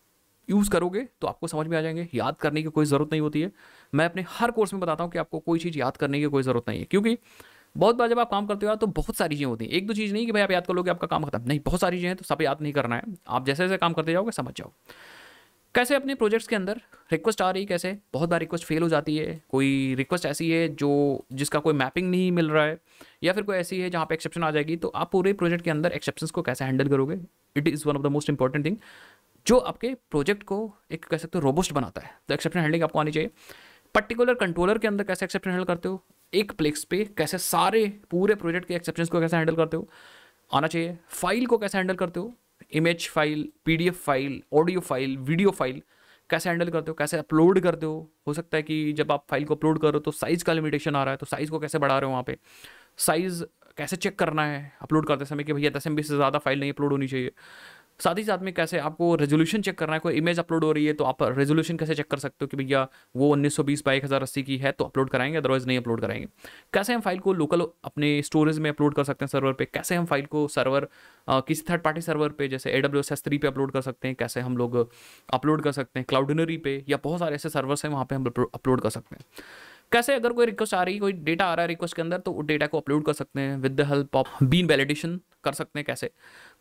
यूज़ करोगे तो आपको समझ में आ जाएंगे याद करने की कोई ज़रूरत नहीं होती है मैं अपने हर कोर्स में बताता हूँ कि आपको कोई चीज़ याद करने की कोई ज़रूरत नहीं है क्योंकि बहुत बार जब आप काम करते हो तो बहुत सारी चीज़ें होती हैं एक दो चीज़ नहीं कि भाई आप याद कर लोगे आपका काम खत्म नहीं बहुत सारी चीज़ें तो सब याद नहीं करना है आप जैसे जैसे काम करते जाओगे समझ जाओ कैसे अपने प्रोजेक्ट्स के अंदर रिक्वेस्ट आ रही कैसे बहुत बार रिक्वेस्ट फेल हो जाती है कोई रिक्वेस्ट ऐसी है जो जिसका कोई मैपिंग नहीं मिल रहा है या फिर कोई ऐसी है जहाँ पे एक्सेप्शन आ जाएगी तो आप पूरे प्रोजेक्ट के अंदर एक्सेप्शन को कैसे हैंडल करोगे it is one of the most important thing जो आपके प्रोजेक्ट को एक कह सकते हो रोबोस्ट बनाता है तो एक्सेप्शन हैंडलिंग आपको आनी चाहिए पर्टिकुलर कंट्रोलर के अंदर कैसे एक्सेप्शन हैंडल करते हो एक प्लेक्स पे कैसे सारे पूरे प्रोजेक्ट के एक्सेप्शन को कैसे हैंडल करते हो आना चाहिए फाइल को कैसे हैंडल करते हो image file P file audio file video file कैसे हैंडल करते हो कैसे अपलोड करते हो हो सकता है कि जब आप फाइल को अपलोड कर रहे हो तो साइज़ का लिमिटेशन आ रहा है तो साइज़ को कैसे बढ़ा रहे हो वहाँ पे साइज़ कैसे चेक करना है अपलोड करते समय कि भैया दस एम से ज़्यादा फाइल नहीं अपलोड होनी चाहिए साथ ही साथ में कैसे आपको रेजोल्यूशन चेक करना है कोई इमेज अपलोड हो रही है तो आप रेजोल्यूशन कैसे चेक कर सकते हो कि भैया वो उन्नीस सौ बीस बाई एक हज़ार अस्सी की है तो अपलोड कराएंगे अदरवाइज नहीं अपलोड कराएंगे कैसे हम फाइल को लोकल अपने स्टोरेज में अपलोड कर सकते हैं सर्वर पर कैसे हम फाइल को सर्वर किसी थर्ड पार्टी सर्वर पर जैसे A W S S three पे अपलोड कर सकते हैं कैसे हम लोग अपलोड कर सकते हैं क्लाउडनरी पे या बहुत सारे ऐसे सर्वर्स हैं वहाँ पर हम अपलोड कर सकते हैं कैसे अगर कोई रिक्वेस्ट आ रही है कोई डेटा आ रहा है रिक्वेस्ट के अंदर तो उस डेटा को अपलोड कर सकते हैं with the help of bean validation कर सकते हैं कैसे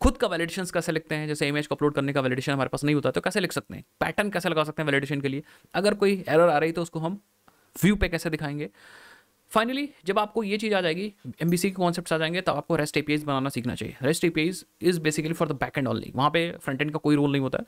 खुद का वैलिडेशन कैसे लिखते हैं जैसे इमेज को अपलोड करने का वैलिडेशन हमारे पास नहीं होता तो कैसे लिख सकते हैं पैटर्न कैसे लगा सकते हैं वैलिडेशन के लिए अगर कोई एरर आ रही तो उसको हम व्यू पे कैसे दिखाएंगे फाइनली जब आपको ये चीज़ आ जाएगी एम बी सी के कॉन्सेप्ट आ जाएंगे तो आपको रेस्ट ए बनाना सीखना चाहिए rest A is basically for the back end only वहाँ पे फ्रंट एंड का कोई रोल नहीं होता है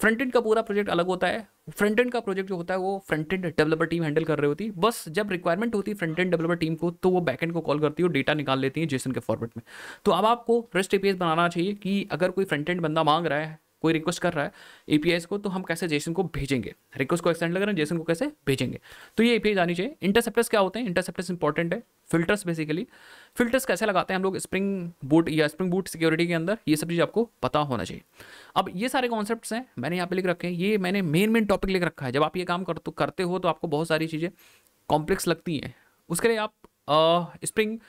फ्रंट एंड का पूरा प्रोजेक्ट अलग होता है फ्रंट एंड का प्रोजेक्ट जो होता है वो front end developer team handle कर रही होती है बस जब रिक्वायरमेंट होती है फ्रंट एंड डेवलपर टीम को तो वो बैक एंड को कॉल करती है और डेटा निकाल लेती है जेसन के फॉर्मेट में तो अब आपको रेस्ट एपीएस बनाना चाहिए कि अगर कोई फ्रंट एंड बंदा मांग रहा है कोई रिक्वेस्ट कर रहा है एपीआईस को तो हम कैसे जेसन को भेजेंगे रिक्वेस्ट को एक्सटेंड लग रहे हैं जेसन को कैसे भेजेंगे तो ये एपीआई जानी चाहिए इंटरसेप्टर्स क्या होते हैं इंटरसेप्टर्स इंपॉर्टेंट है फिल्टर्स बेसिकली फिल्टर्स कैसे लगाते हैं हम लोग स्प्रिंग बूट या स्प्रिंग बूट सिक्योरिटी के अंदर ये सब चीज़ आपको पता होना चाहिए अब ये सारे कॉन्सेप्ट हैं मैंने यहाँ पे लिख रखे हैं ये मैंने मेन मेन टॉपिक लिख रखा है जब आप ये काम करते करते हो तो आपको बहुत सारी चीज़ें कॉम्प्लेक्स लगती हैं उसके लिए आप spring uh,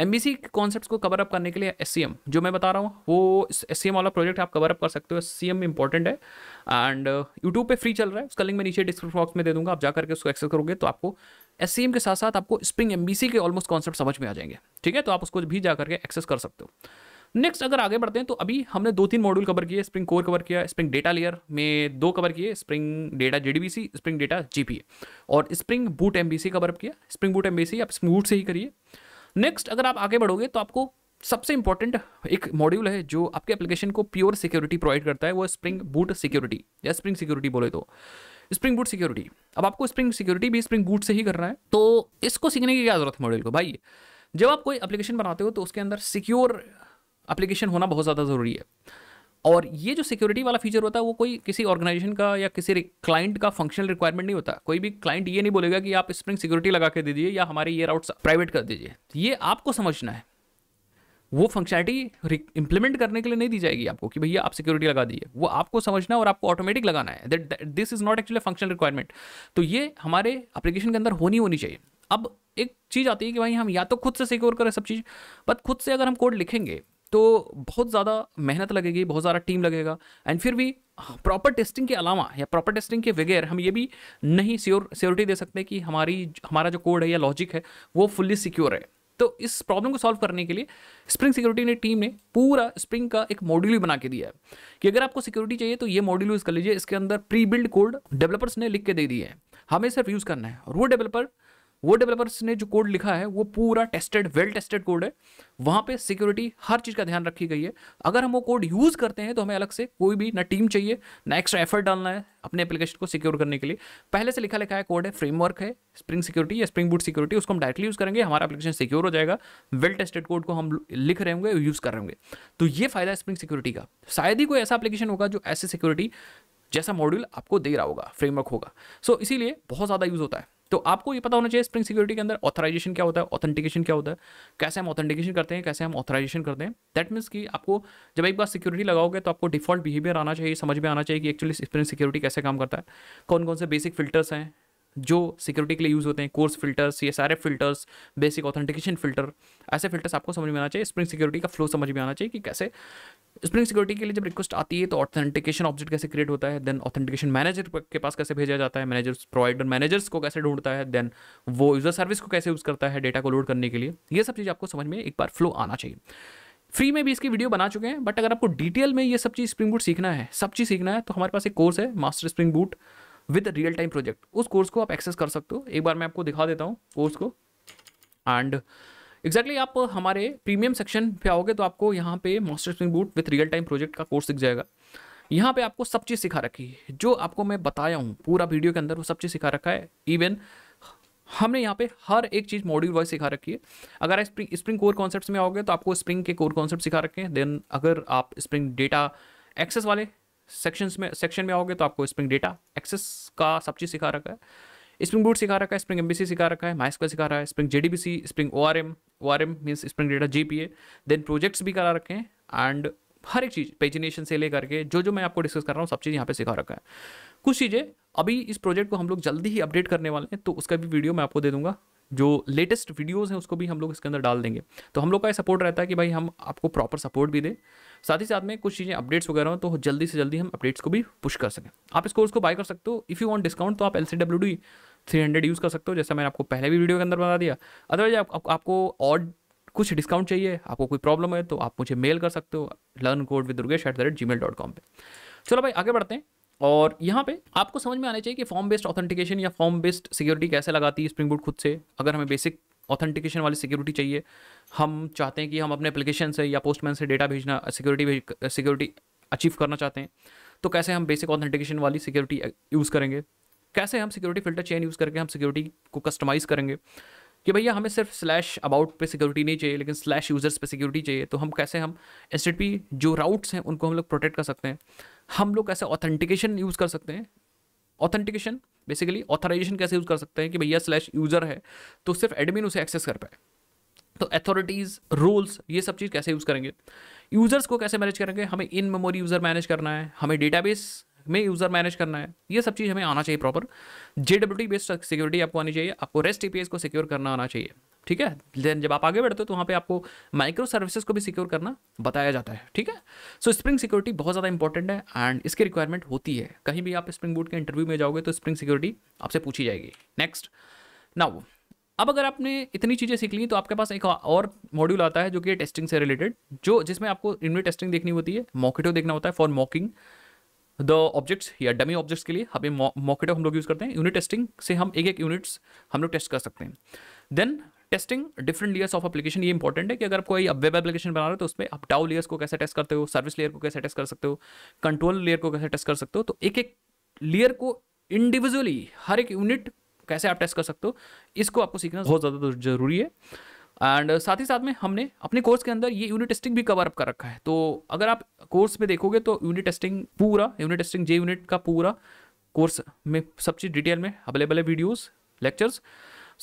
M V C के कॉन्सेप्ट को कवर अप करने के लिए एस सी एम जो मैं बता रहा हूँ वो एस सी एम वाला प्रोजेक्ट आप कवर अप कर सकते हो एस सी एम इंपॉर्टेंट है एंड यूट्यूब uh, पे फ्री चल रहा है उसका लिंक मैं नीचे डिस्क्रिप्शन बॉक्स में दे दूंगा आप जाकर के उसको एक्सेस करोगे तो आपको एस सी एम के साथ साथ आपको स्प्रिंग एम बी सी के ऑलमोस्ट कॉन्सेप्ट समझ में आ जाएंगे ठीक है तो आप उसको भी जा करके एक्सेस कर सकते हो नेक्स्ट अगर आगे बढ़ते हैं तो अभी हमने दो तीन मॉड्यूल कवर किए स्प्रिंग कोर कवर किया स्प्रिंग डेटा लेयर में दो कवर किए spring data C spring data A और spring boot M V cover cover up किया spring boot M V C आप स्प्रिंग बूट से ही करिए नेक्स्ट अगर आप आगे बढ़ोगे तो आपको सबसे इंपॉर्टेंट एक मॉड्यूल है जो आपके एप्लीकेशन को प्योर सिक्योरिटी प्रोवाइड करता है वो स्प्रिंग बूट सिक्योरिटी या स्प्रिंग सिक्योरिटी बोले तो स्प्रिंग बूट सिक्योरिटी अब आपको स्प्रिंग सिक्योरिटी भी स्प्रिंग बूट से ही करना है तो इसको सीखने की क्या जरूरत है मॉड्यूल को भाई जब आप कोई एप्लीकेशन बनाते हो तो उसके अंदर सिक्योर एप्लीकेशन होना बहुत ज़्यादा ज़रूरी है और ये जो सिक्योरिटी वाला फीचर होता है वो कोई किसी ऑर्गेनाइजेशन का या किसी क्लाइंट का फंक्शनल रिक्वायरमेंट नहीं होता कोई भी क्लाइंट ये नहीं बोलेगा कि आप स्प्रिंग सिक्योरिटी लगा के दीजिए या हमारे ये राउट प्राइवेट कर दीजिए तो ये आपको समझना है वो फंक्शनलिटी इंप्लीमेंट करने के लिए नहीं दी जाएगी आपको कि भैया आप सिक्योरिटी लगा दीजिए वो आपको समझना है और आपको ऑटोमेटिक लगाना है that this is not actually functional requirement तो ये हमारे एप्लीकेशन के अंदर होनी होनी चाहिए अब एक चीज़ आती है कि भाई हम या तो खुद से सिक्योर करें सब चीज़ बट खुद से अगर हम कोड लिखेंगे तो बहुत ज़्यादा मेहनत लगेगी बहुत ज़्यादा टीम लगेगा एंड फिर भी प्रॉपर हाँ, टेस्टिंग के अलावा या प्रॉपर टेस्टिंग के बगैर हम ये भी नहीं स्योर स्योरिटी दे सकते कि हमारी हमारा जो कोड है या लॉजिक है वो फुल्ली सिक्योर है तो इस प्रॉब्लम को सॉल्व करने के लिए स्प्रिंग सिक्योरिटी ने टीम ने पूरा स्प्रिंग का एक मॉड्यूल बना के दिया है कि अगर आपको सिक्योरिटी चाहिए तो ये मॉड्यूल यूज़ कर लीजिए इसके अंदर प्री बिल्ड कोड डेवलपर्स ने लिख के दे दिए हैं हमें सिर्फ यूज़ करना है और वो डेवलपर वो डेवलपर्स ने जो कोड लिखा है वो पूरा टेस्टेड वेल टेस्टेड कोड है वहाँ पे सिक्योरिटी हर चीज़ का ध्यान रखी गई है अगर हम वो कोड यूज़ करते हैं तो हमें अलग से कोई भी ना टीम चाहिए ना एक्स्ट्रा एफर्ट डालना है अपने एप्लीकेशन को सिक्योर करने के लिए पहले से लिखा लिखा है कोड है फ्रेमवर्क है स्प्रिंग सिक्योरिटी या स्प्रिंग बूट सिक्योरिटी उसको हम डायरेक्टली यूज़ करेंगे हमारा एप्लीकेशन सिक्योर हो जाएगा वेल टेस्टेड कोड को हम लिख रहे होंगे यूज़ कर रहे होंगे तो ये फायदा है स्प्रिंग सिक्योरिटी का शायद ही कोई ऐसा एप्लीकेशन होगा जो ऐसी सिक्योरिटी जैसा मॉड्यूल आपको दे रहा होगा फ्रेमवर्क होगा सो so, इसीलिए बहुत ज़्यादा यूज़ होता है तो आपको ये पता होना चाहिए स्प्रिंग सिक्योरिटी के अंदर ऑथराइजेशन क्या होता है ऑथेंटिकेशन क्या होता है कैसे हम ऑथेंटिकेशन करते हैं कैसे हम ऑथराइजेशन करते हैं दैट मीन्स कि आपको जब एक बार सिक्योरिटी लगाओगे तो आपको डिफॉल्ट बिहेवियर आना चाहिए समझ में आना चाहिए कि एक्चुअली स्प्रिंग सिक्योरिटी कैसे काम करता है कौन कौन से बेसिक फिल्टर्स हैं जो सिक्योरिटी के लिए यूज़ होते हैं कोर्स फिल्टर्स ये सारे फिल्टर्स बेसिक ऑथेंटिकेशन फिल्टर ऐसे फिल्टर्स आपको समझ में आना चाहिए स्प्रिंग सिक्योरिटी का फ्लो समझ में आना चाहिए कि कैसे स्प्रिंग सिक्योरिटी के लिए जब रिक्वेस्ट आती है तो ऑथेंटिकेशन ऑब्जेक्ट कैसे क्रिएट होता है देन ऑथेंटिकेशन मैनेजर के पास कैसे भेजा जाता है मैनेजर्स प्रोवाइडर मैनेजर्स को कैसे ढूंढता है देन वो यूज़र सर्विस को कैसे यूज़ करता है डेटा को लोड करने के लिए ये सब चीज़ आपको समझ में एक बार फ्लो आना चाहिए फ्री में भी इसकी वीडियो बना चुके हैं बट अगर आपको डिटेल में ये सब चीज़ स्प्रिंग बूट सीखना है सब चीज़ सीखना है तो हमारे पास एक कोर्स है master spring boot with real time project उस कोर्स को आप एक्सेस कर सकते हो एक बार मैं आपको दिखा देता हूँ कोर्स को एंड एग्जैक्टली exactly आप हमारे प्रीमियम सेक्शन पे आओगे तो आपको यहाँ पे master spring boot with real time project का कोर्स दिख जाएगा यहाँ पे आपको सब चीज़ सिखा रखी है जो आपको मैं बताया हूँ पूरा वीडियो के अंदर वो सब चीज़ सिखा रखा है इवन हमने यहाँ पे हर एक चीज़ मॉड्यूल वाइज सिखा रखी है अगर आप स्प्रिंग स्प्रिंग कोर कॉन्सेप्ट में आओगे तो आपको स्प्रिंग के कोर कॉन्सेप्ट सिखा रखे हैं देन अगर आप स्प्रिंग डेटा एक्सेस वाले सेक्शन में सेक्शन में आओगे तो आपको स्प्रिंग डेटा एक्सेस का सब चीज़ सिखा रखा है स्प्रिंग बूट सिखा रखा है स्प्रिंग एम सिखा रखा है माइस्क्वा सिखा रहा है spring JDBC spring O O R M R M means spring data G A then projects भी करा रखे हैं एंड हर एक चीज़ पेजिनेशन से लेकर के जो जो मैं आपको डिस्कस कर रहा हूँ सब चीज़ यहाँ पे सिखा रखा है कुछ चीज़ें अभी इस प्रोजेक्ट को हम लोग जल्दी ही अपडेट करने वाले हैं तो उसका भी वीडियो मैं आपको दे दूंगा जो लेटेस्ट वीडियोज़ हैं उसको भी हम लोग इसके अंदर डाल देंगे तो हम लोग का ये सपोर्ट रहता है कि भाई हम आपको प्रॉपर सपोर्ट भी दें साथ ही साथ में कुछ चीज़ें अपडेट्स वगैरह हो तो जल्दी से जल्दी हम अपडेट्स को भी पुश कर सकें आप इस कोर्स को बाय कर सकते हो इफ़ यू वांट डिस्काउंट तो आप L C W D three hundred use कर सकते हो जैसा मैंने आपको पहले भी वीडियो के अंदर बता दिया अदरवाइज आप, आप, आपको और कुछ डिस्काउंट चाहिए आपको कोई प्रॉब्लम है तो आप मुझे मेल कर सकते हो learn code with Durgesh at the rate Gmail dot com पर चलो भाई आगे बढ़ते हैं और यहाँ पे आपको समझ में आना चाहिए कि फॉर्म बेस्ड ऑथेंटिकेशन या फॉर्म बेस्ड सिक्योरिटी कैसे लगाती है स्प्रिंग बूट खुद से अगर हमें बेसिक ऑथेंटिकेशन वाली सिक्योरिटी चाहिए हम चाहते हैं कि हम अपने एप्लीकेशन से या पोस्टमैन से डेटा भेजना सिक्योरिटी सिक्योरिटी अचीव करना चाहते हैं तो कैसे हम बेसिक ऑथेंटिकेशन वाली सिक्योरिटी यूज़ uh, करेंगे कैसे हम सिक्योरिटी फिल्टर चेन यूज़ करके हम सिक्योरिटी को कस्टमाइज़ करेंगे कि भैया हमें सिर्फ स्लैश अबाउट पे सिक्योरिटी नहीं चाहिए लेकिन स्लैश यूज़र्स पे सिक्योरिटी चाहिए तो हम कैसे हम एस जो राउट्स हैं उनको हम लोग प्रोटेक्ट कर सकते हैं हम लोग कैसे ऑथेंटिकेशन यूज़ कर सकते हैं ऑथेंटिकेशन बेसिकली ऑथराइजेशन कैसे यूज़ कर सकते हैं कि भैया स्लैश यूज़र है तो सिर्फ एडमिन उसे एक्सेस कर पाए तो अथॉरिटीज़ रूल्स ये सब चीज़ कैसे यूज़ करेंगे यूज़र्स को कैसे मैनेज करेंगे हमें इन मेमोरी यूज़र मैनेज करना है हमें डेटाबेस में यूज़र मैनेज करना है ये सब चीज़ हमें आना चाहिए proper J W based security आपको आनी चाहिए आपको रेस्ट ए को सिक्योर करना आना चाहिए ठीक है देन जब आप आगे बढ़ते हो तो वहाँ पे आपको माइक्रो सर्विसेज को भी सिक्योर करना बताया जाता है ठीक है सो स्प्रिंग सिक्योरिटी बहुत ज़्यादा इंपॉर्टेंट है एंड इसकी रिक्वायरमेंट होती है कहीं भी आप स्प्रिंग बूट के इंटरव्यू में जाओगे तो स्प्रिंग सिक्योरिटी आपसे पूछी जाएगी नेक्स्ट नाउ अब अगर आपने इतनी चीज़ें सीख ली तो आपके पास एक और मॉड्यूल आता है जो कि टेस्टिंग से रिलेटेड जो जिसमें आपको इनमें टेस्टिंग देखनी होती है मॉकेटो देखना होता है फॉर मॉकिंग द ऑब्जेक्ट्स या डमी ऑब्जेक्ट्स के लिए हमें मॉकेट हम लोग यूज़ करते हैं यूनिट टेस्टिंग से हम एक एक यूनिट्स हम लोग टेस्ट कर सकते हैं then testing different layers of application ये इंपॉर्टेंट है कि अगर आप कोई वेब एप्लीकेशन बना रहे हो तो उसमें आप डाउ लेयर्स को कैसे टेस्ट करते हो सर्विस लेयर को कैसे टेस्ट कर सकते हो कंट्रोल लेयर को कैसे टेस्ट कर सकते हो तो एक एक लेयर को इंडिविजुअली हर एक यूनिट कैसे आप टेस्ट कर सकते हो इसको आपको सीखना बहुत ज़्यादा जरूरी है एंड uh, साथ ही साथ में हमने अपने कोर्स के अंदर ये यूनिट टेस्टिंग भी कवर अप कर रखा है तो अगर आप कोर्स में देखोगे तो यूनिट टेस्टिंग पूरा यूनिट टेस्टिंग जे यूनिट का पूरा कोर्स में सब चीज़ डिटेल में अवेलेबल है वीडियोज़ लेक्चर्स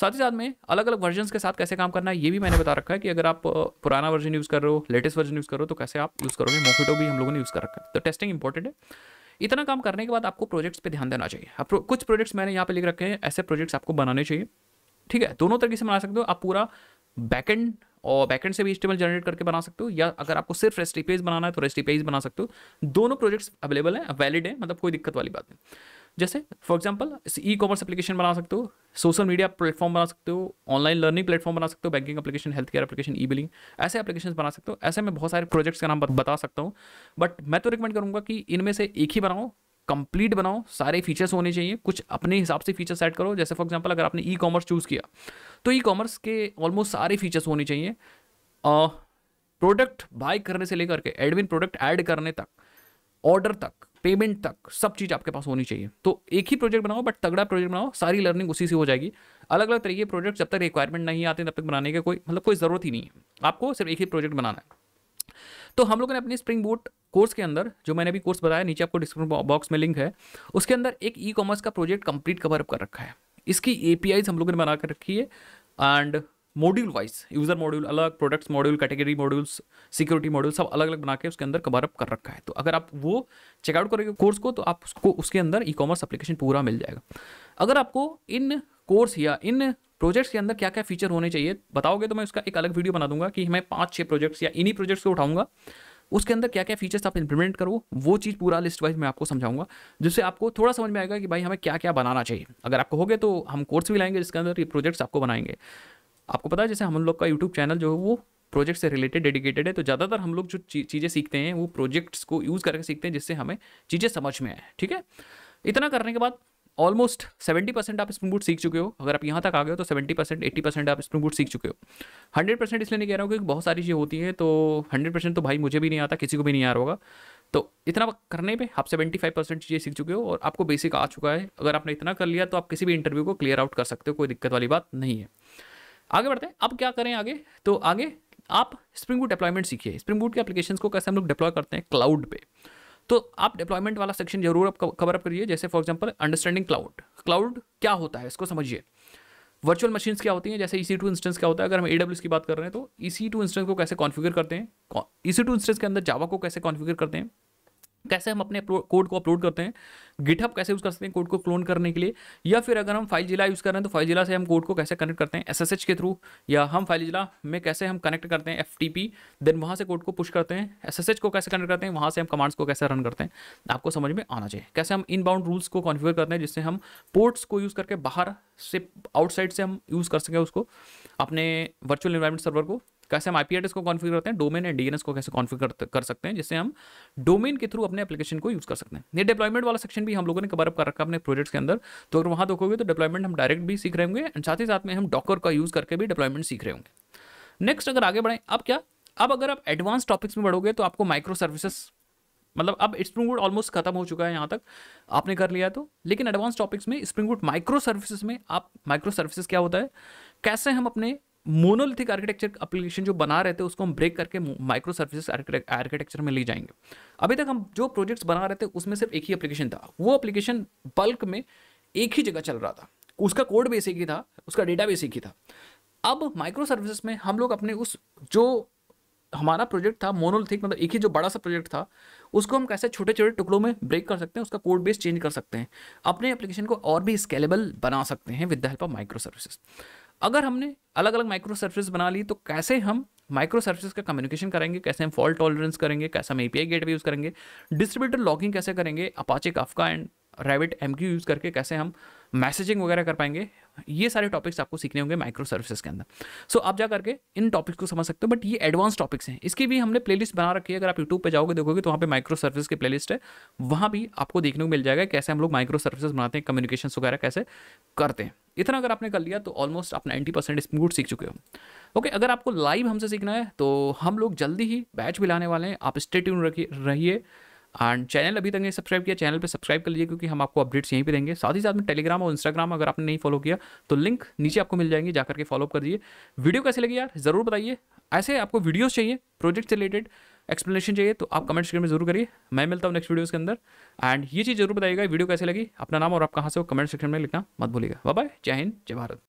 साथ ही साथ में अलग अलग वर्जन के साथ कैसे काम करना है ये भी मैंने बता रखा है कि अगर आप uh, पुराना वर्जन यूज़ कर रहे हो लेटेस्ट वर्जन यूज़ कर रहे हो तो कैसे आप यूज़ करोगे मोफिटो भी हम लोगों ने यूज़ कर रखा है तो टेस्टिंग इंपॉर्टेंट है इतना काम करने के बाद आपको प्रोजेक्ट्स पे ध्यान देना चाहिए अब कुछ प्रोजेक्ट्स मैंने यहाँ पे लिख रखे हैं ऐसे प्रोजेक्ट्स आपको बनाने चाहिए ठीक है दोनों तरीके से बना सकते हो आप पूरा बैकेंड और बैकेंड से भी एच जनरेट करके बना सकते हो या अगर आपको सिर्फ रेस्टी पेज बनाना है तो रेस्टी पेज बना सकते हो दोनों प्रोजेक्ट्स अवेलेबल हैं वैलिड है मतलब कोई दिक्कत वाली बात नहीं जैसे for example e commerce application बना सकते हो सोशल मीडिया प्लेटफॉर्म बना सकते हो ऑनलाइन लर्निंग प्लेटफॉर्म बना सकते हो banking application health care application e billing ऐसे एप्लीकेशन बना सकते हो ऐसे में बहुत सारे प्रोजेक्ट्स का नाम बता सकता हूँ बट मैं तो रिकमेंड करूँगा कि इनमें से एक ही बनाओ कंप्लीट बनाओ सारे फीचर्स होने चाहिए कुछ अपने हिसाब से फीचर सेट करो जैसे फॉर एग्जांपल अगर आपने ई कॉमर्स चूज़ किया तो ई कॉमर्स के ऑलमोस्ट सारे फीचर्स होने चाहिए प्रोडक्ट बाय करने से लेकर के एडमिन प्रोडक्ट ऐड करने तक ऑर्डर तक पेमेंट तक सब चीज़ आपके पास होनी चाहिए तो एक ही प्रोजेक्ट बनाओ बट तगड़ा प्रोजेक्ट बनाओ सारी लर्निंग उसी से हो जाएगी अलग अलग तरीके प्रोजेक्ट जब तक रिक्वायरमेंट नहीं आते तब तक बनाने के कोई मतलब कोई ज़रूरत ही नहीं है आपको सिर्फ एक ही प्रोजेक्ट बनाना है तो हम लोगों ने अपने स्प्रिंग बूट कोर्स के अंदर जो मैंने अभी कोर्स बताया नीचे आपको डिस्क्रिप्शन बॉक्स में लिंक है उसके अंदर एक ई कॉमर्स का प्रोजेक्ट कंप्लीट कवर अप कर रखा है इसकी ए हम लोगों ने बना कर रखी है and module wise user module अलग products module category modules security module सब अलग अलग बना के उसके अंदर कवर अप कर रखा है तो अगर आप वो चेकआउट करोगे कोर्स को तो आप उसको उसके अंदर ई कॉमर्स एप्लीकेशन पूरा मिल जाएगा अगर आपको इन कोर्स या इन प्रोजेक्ट्स के अंदर क्या क्या फीचर होने चाहिए बताओगे तो मैं उसका एक अलग वीडियो बना दूंगा कि मैं पाँच छः प्रोजेक्ट्स या इन्हीं प्रोजेक्ट्स को उठाऊंगा उसके अंदर क्या क्या फीचर्स आप इंप्लीमेंट करो वो चीज़ पूरा लिस्ट वाइज मैं आपको समझाऊंगा जिससे आपको थोड़ा समझ में आएगा कि भाई हमें क्या क्या बनाना चाहिए अगर आपको होगे तो हम कोर्स भी लाएंगे जिसके अंदर ये प्रोजेक्ट्स आपको बनाएंगे आपको पता है जैसे हम लोग का यूट्यूब चैनल जो है वो प्रोजेक्ट से रिलेटेड डेडिकेटेड है तो ज़्यादातर हम लोग जो चीज़ें सीखते हैं वो प्रोजेक्ट्स को यूज़ करके सीखते हैं जिससे हमें चीज़ें समझ में आए ठीक है इतना करने के बाद ऑलमोस्ट सेवेंटी परसेंट आप स्प्रिंग बूट सीख चुके हो अगर आप यहाँ तक आ गए हो तो सेवेंटी परसेंट एट्टी परसेंट आप स्प्रिंग बूट सीख चुके हो हंड्रेड परसेंट इसलिए नहीं कह रहा हूँ क्योंकि बहुत सारी चीज़ें होती हैं तो हंड्रेड परसेंट तो भाई मुझे भी नहीं आता किसी को भी नहीं आ रहा होगा तो इतना करने पे आप सेवेंटी फाइव परसेंट चीज़ें सीख चुके हो और आपको बेसिक आ चुका है अगर आपने इतना कर लिया तो आप किसी भी इंटरव्यू को क्लियर आउट कर सकते हो कोई दिक्कत वाली बात नहीं है आगे बढ़ते हैं अब क्या करें आगे तो आगे आप स्प्रिंग बूट डिप्लॉयमेंट सीखिए स्प्रिंग बूट के एप्लीकेशन को कैसे हम लोग डिप्लॉय करते हैं क्लाउड पर तो आप डिप्लॉयमेंट वाला सेक्शन जरूर आप कवर अप करिए जैसे for example understanding cloud cloud क्या होता है इसको समझिए वर्चुअल मशीन्स क्या होती हैं जैसे ई सी टू इंस्टेंस क्या होता है अगर हम ए की बात कर रहे हैं तो ई सी टू इंस्टेंस को कैसे कॉन्फिगर करते हैं ई सी टू इंस्टेंस के अंदर जावा को कैसे कॉन्फिगर करते हैं कैसे हम अपने कोड को अपलोड करते हैं गिटहब कैसे यूज़ कर सकते हैं कोड को क्लोन करने के लिए या फिर अगर हम फाइल जिला यूज़ कर रहे हैं तो फाइल जिला से हम कोड को कैसे कनेक्ट करते हैं एसएसएच के थ्रू या हम फाइल जिला में कैसे हम कनेक्ट करते हैं एफटीपी देन वहाँ से कोड को पुश करते हैं एसएसएच को कैसे कनेक्ट करते हैं वहाँ से हम कमांड्स को कैसे रन करते हैं आपको समझ में आना चाहिए कैसे हम इन रूल्स को कॉन्फिगर करते हैं जिससे हम पोर्ट्स को यूज़ करके बाहर से आउटसाइड से हम यूज़ कर सकें उसको अपने वर्चुअल इन्वायरमेंट सर्वर को कैसे हम आईपी एड्रेस को कॉन्फ़िगर करते हैं डोमेन एंड डीएनएस को कैसे कॉन्फ़िगर कर सकते हैं जिससे हम डोमेन के थ्रू अपने एप्लीकेशन को यूज़ कर सकते हैं ये डिप्लॉयमेंट वाला सेक्शन भी हम लोगों ने कवर अप कर रखा अपने प्रोजेक्ट्स के अंदर तो अगर वहाँ देखोगे तो डिप्लॉयमेंट हम डायरेक्ट भी सीख रहे होंगे एंड साथ ही साथ में हम डॉकर का यूज़ करके भी डिप्लॉयमेंट सीख रहे होंगे नेक्स्ट अगर आगे बढ़ें अब क्या अब अगर आप एडवांस टॉपिक्स में बढ़ोगे तो आपको माइक्रो सर्विसेस मतलब अब स्प्रिंग वुड ऑलमोस्ट खत्म हो चुका है यहाँ तक आपने कर लिया तो लेकिन एडवांस टॉपिक्स में स्प्रिंग वुड माइक्रो सर्विसेज में आप माइक्रो सर्विसेज क्या होता है कैसे हम अपने मोनोलिथिक आर्किटेक्चर एप्लीकेशन जो बना रहे थे उसको हम ब्रेक करके माइक्रो सर्विस आर्किटेक्चर में ले जाएंगे अभी तक हम जो प्रोजेक्ट्स बना रहे थे उसमें सिर्फ एक ही एप्लीकेशन था वो एप्लीकेशन बल्क में एक ही जगह चल रहा था उसका कोड बेस एक ही था उसका डेटा बेस एक ही था अब माइक्रो सर्विसेज में हम लोग अपने उस जो हमारा प्रोजेक्ट था मोनोलिथिक मतलब एक ही जो बड़ा सा प्रोजेक्ट था उसको हम कैसे छोटे छोटे टुकड़ों में ब्रेक कर सकते हैं उसका कोड बेस चेंज कर सकते हैं अपने एप्लीकेशन को और भी स्केलेबल बना सकते हैं with the help of micro services अगर हमने अलग अलग माइक्रो सर्विस बना ली तो कैसे हम माइक्रो सर्विस का कम्युनिकेशन करेंगे कैसे हम फॉल्ट टॉलरेंस करेंगे कैसे हम एपीआई गेट यूज़ करेंगे डिस्ट्रीब्यूटर लॉगिंग कैसे करेंगे Apache Kafka and Rabbit M use करके कैसे हम मैसेजिंग वगैरह कर पाएंगे ये सारे टॉपिक्स आपको सीखने होंगे माइक्रो सर्विसेज के अंदर सो so, आप जा करके इन टॉपिक्स को समझ सकते हो बट ये एडवांस टॉपिक्स हैं इसकी भी हमने प्लेलिस्ट बना रखी है अगर आप यूट्यूब पे जाओगे देखोगे तो वहाँ पे माइक्रो सर्विस के प्लेलिस्ट है वहाँ भी आपको देखने को मिल जाएगा कैसे हम लोग माइक्रो सर्विसेज बनाते हैं कम्युनिकेशन वगैरह कैसे करते हैं इतना अगर आपने कर लिया तो ऑलमोस्ट आप नाइन्टी परसेंट स्मूथ सीख चुके हो ओके अगर आपको लाइव हमसे सीखना है तो हम लोग जल्दी ही बैच भी लाने वाले हैं आप स्टेट्यून रखिए रहिए एंड चैनल अभी तक नहीं सब्सक्राइब किया चैनल पे सब्सक्राइब कर लीजिए क्योंकि हम आपको अपडेट्स यहीं पे देंगे साथ ही साथ में टेलीग्राम और इंस्टाग्राम अगर आपने नहीं फॉलो किया तो लिंक नीचे आपको मिल जाएंगे जाकर के फॉलो कर दीजिए वीडियो कैसे लगी यार ज़रूर बताइए ऐसे आपको वीडियोज़ चाहिए प्रोजेक्ट से रिलेटेड एक्सप्लेनेशन चाहिए तो आप कमेंट सेक्शन में जरूर करिए मैं मिलता हूँ नेक्स्ट वीडियोस के अंदर एंड ये चीज़ जरूर बताइएगा वीडियो कैसे लगी अपना नाम और आप कहाँ से हो कमेंट सेक्शन में लिखना मत भूलिएगा बाय जय हिंद जय भारत